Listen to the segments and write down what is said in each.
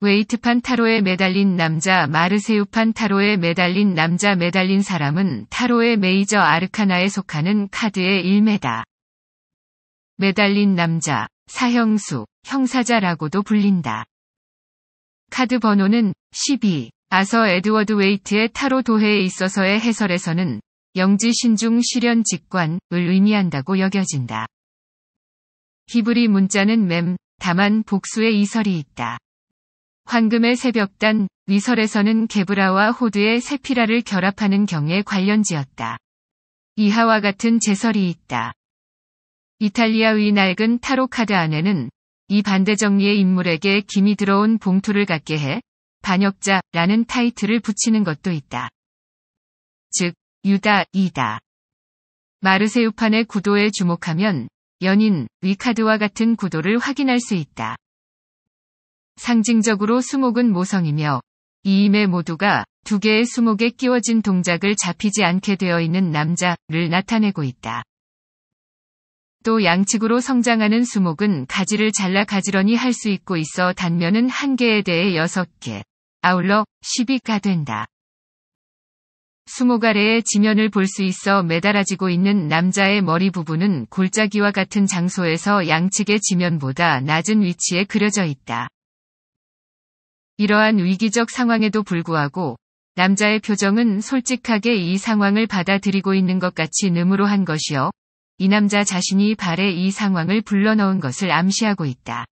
웨이트판 타로에 매달린 남자 마르세유판 타로에 매달린 남자 매달린 사람은 타로의 메이저 아르카나에 속하는 카드의 일매다. 매달린 남자, 사형수, 형사자라고도 불린다. 카드 번호는 12. 아서 에드워드 웨이트의 타로 도해에 있어서의 해설에서는 영지 신중 실현 직관을 의미한다고 여겨진다. 히브리 문자는 맴, 다만 복수의 이설이 있다. 황금의 새벽단, 위설에서는 게브라와 호드의 세피라를 결합하는 경에 관련지었다. 이하와 같은 제설이 있다. 이탈리아 의 낡은 타로 카드 안에는 이 반대 정리의 인물에게 김이 들어온 봉투를 갖게 해 반역자라는 타이틀을 붙이는 것도 있다. 즉, 유다이다. 마르세유판의 구도에 주목하면 연인, 위카드와 같은 구도를 확인할 수 있다. 상징적으로 수목은 모성이며 이임의 모두가 두 개의 수목에 끼워진 동작을 잡히지 않게 되어 있는 남자를 나타내고 있다. 또 양측으로 성장하는 수목은 가지를 잘라 가지런히 할 수 있고 있어 단면은 한 개에 대해 6 개, 아울러 1 2가 된다. 수목 아래의 지면을 볼 수 있어 매달아지고 있는 남자의 머리 부분은 골짜기와 같은 장소에서 양측의 지면보다 낮은 위치에 그려져 있다. 이러한 위기적 상황에도 불구하고 남자의 표정은 솔직하게 이 상황을 받아들이고 있는 것 같이 늠으로한 것이요. 이 남자 자신이 발에 이 상황을 불러넣은 것을 암시하고 있다.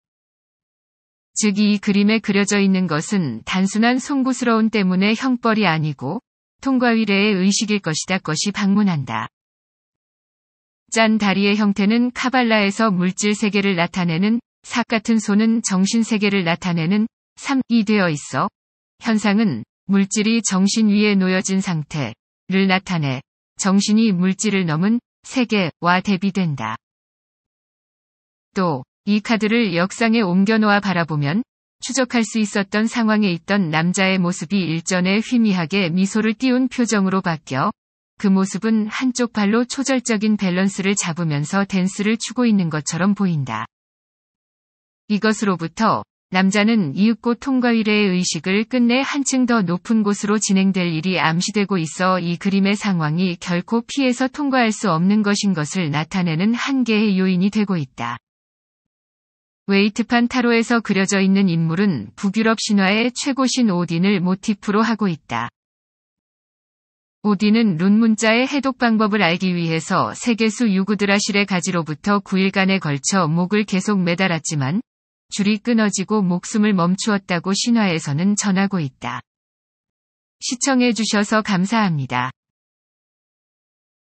즉 이 그림에 그려져 있는 것은 단순한 송구스러운 때문에 형벌이 아니고 통과위례의 의식일 것이다 것이 방문한다. 짠 다리의 형태는 카발라에서 물질 세계를 나타내는 삭 같은 손은 정신 세계를 나타내는 3이 되어 있어 현상은 물질이 정신 위에 놓여진 상태를 나타내 정신이 물질을 넘은 세계와 대비된다. 또 이 카드를 역상에 옮겨놓아 바라보면 추적할 수 있었던 상황에 있던 남자의 모습이 일전에 희미하게 미소를 띄운 표정으로 바뀌어 그 모습은 한쪽 발로 초절적인 밸런스를 잡으면서 댄스를 추고 있는 것처럼 보인다. 이것으로부터 남자는 이윽고 통과위례의 의식을 끝내 한층 더 높은 곳으로 진행될 일이 암시되고 있어 이 그림의 상황이 결코 피해서 통과할 수 없는 것인 것을 나타내는 한계의 요인이 되고 있다. 웨이트판 타로에서 그려져 있는 인물은 북유럽 신화의 최고신 오딘을 모티프로 하고 있다. 오딘은 룬 문자의 해독 방법을 알기 위해서 세계수 유구드라실의 가지로부터 9일간에 걸쳐 목을 계속 매달았지만 줄이 끊어지고 목숨을 멈추었다고 신화에서는 전하고 있다. 시청해주셔서 감사합니다.